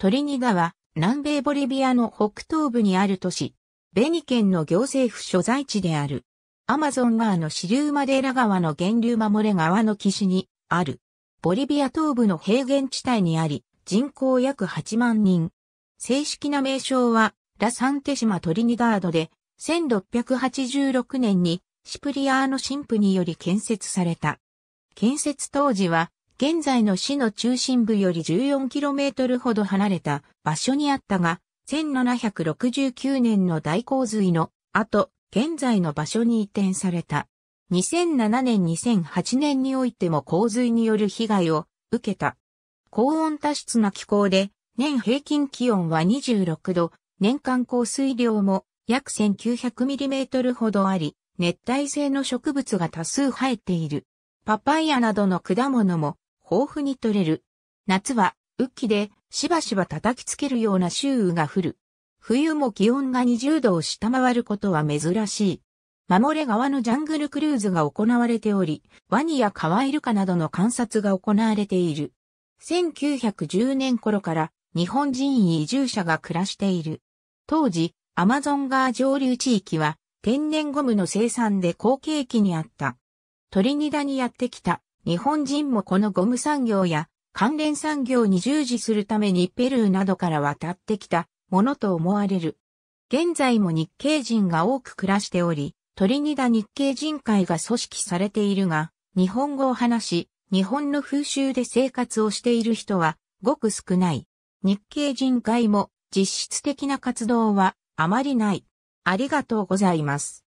トリニダは南米ボリビアの北東部にある都市、ベニ県の行政府所在地である。アマゾン川の支流マデーラ川の源流守れ川の岸にある。ボリビア東部の平原地帯にあり、人口約8万人。正式な名称は、ラ・サンテシマ・トリニガードで、1686年にシプリアーノ神父により建設された。建設当時は、現在の市の中心部より 14km ほど離れた場所にあったが、1769年の大洪水の後、現在の場所に移転された。2007年2008年においても洪水による被害を受けた。高温多湿な気候で、年平均気温は26度、年間降水量も約 1900mm ほどあり、熱帯性の植物が多数生えている。パパイヤなどの果物も豊富に取れる。夏は、雨季で、しばしば叩きつけるような周雨が降る。冬も気温が20度を下回ることは珍しい。守れ川のジャングルクルーズが行われており、ワニやカワイルカなどの観察が行われている。1910年頃から日本人移住者が暮らしている。当時、アマゾン川上流地域は天然ゴムの生産で好景気にあった。トリニダにやってきた日本人もこのゴム産業や関連産業に従事するためにペルーなどから渡ってきたものと思われる。現在も日系人が多く暮らしており、トリニダ日系人会が組織されているが、日本語を話し、日本の風習で生活をしている人はごく少ない。日系人会も実質的な活動はあまりない。ありがとうございます。